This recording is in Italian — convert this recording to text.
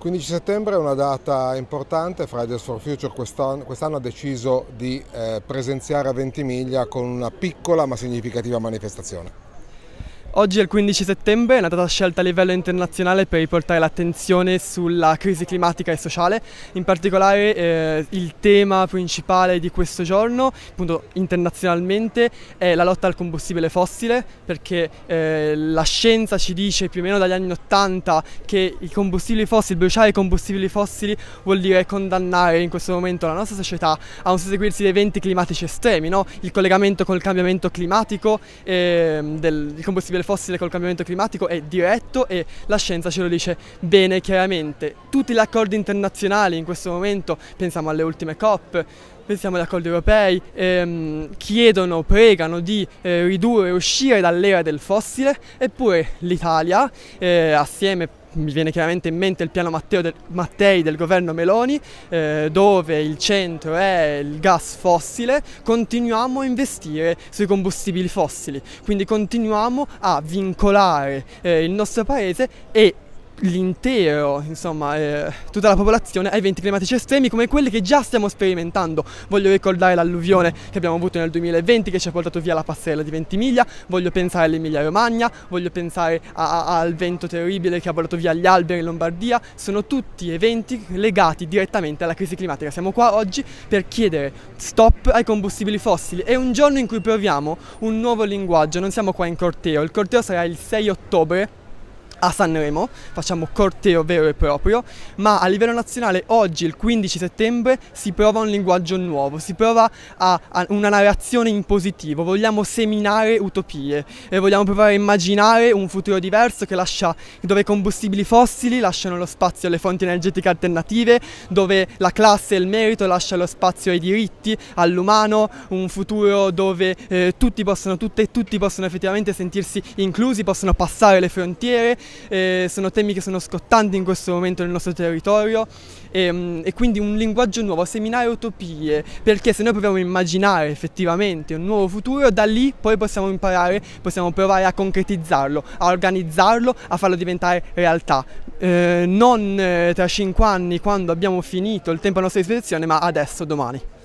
15 settembre è una data importante, Fridays for Future quest'anno, quest ha deciso di eh, presenziare a Ventimiglia con una piccola ma significativa manifestazione. Oggi è il 15 settembre, è una data scelta a livello internazionale per riportare l'attenzione sulla crisi climatica e sociale, in particolare eh, il tema principale di questo giorno, appunto internazionalmente, è la lotta al combustibile fossile, perché eh, la scienza ci dice più o meno dagli anni 80 che i combustibili fossili, bruciare i combustibili fossili vuol dire condannare in questo momento la nostra società a un susseguirsi di eventi climatici estremi, no? il collegamento col cambiamento climatico, eh, del, combustibile del fossile col cambiamento climatico è diretto e la scienza ce lo dice bene chiaramente. Tutti gli accordi internazionali in questo momento, pensiamo alle ultime COP, pensiamo agli accordi europei, ehm, chiedono, pregano di eh, ridurre, uscire dall'era del fossile, eppure l'Italia, eh, assieme mi viene chiaramente in mente il piano del, Mattei del governo Meloni, eh, dove il centro è il gas fossile, continuiamo a investire sui combustibili fossili, quindi continuiamo a vincolare eh, il nostro paese e l'intero, insomma, eh, tutta la popolazione a eventi climatici estremi come quelli che già stiamo sperimentando. Voglio ricordare l'alluvione che abbiamo avuto nel 2020 che ci ha portato via la passerella di Ventimiglia, voglio pensare all'Emilia Romagna, voglio pensare a, a, al vento terribile che ha portato via gli alberi in Lombardia. Sono tutti eventi legati direttamente alla crisi climatica. Siamo qua oggi per chiedere stop ai combustibili fossili. È un giorno in cui proviamo un nuovo linguaggio, non siamo qua in corteo, il corteo sarà il 6 ottobre a Sanremo, facciamo corteo vero e proprio, ma a livello nazionale oggi, il 15 settembre, si prova un linguaggio nuovo, si prova a, a una narrazione in positivo, vogliamo seminare utopie e vogliamo provare a immaginare un futuro diverso che lascia dove i combustibili fossili lasciano lo spazio alle fonti energetiche alternative, dove la classe e il merito lasciano lo spazio ai diritti, all'umano, un futuro dove eh, tutti possono, tutte e tutti possono effettivamente sentirsi inclusi, possono passare le frontiere, eh, sono temi che sono scottanti in questo momento nel nostro territorio e, ehm, e quindi un linguaggio nuovo, seminare utopie, perché se noi proviamo a immaginare effettivamente un nuovo futuro, da lì poi possiamo imparare, possiamo provare a concretizzarlo, a organizzarlo, a farlo diventare realtà. Eh, non eh, tra cinque anni quando abbiamo finito il tempo a nostra disposizione, ma adesso, domani.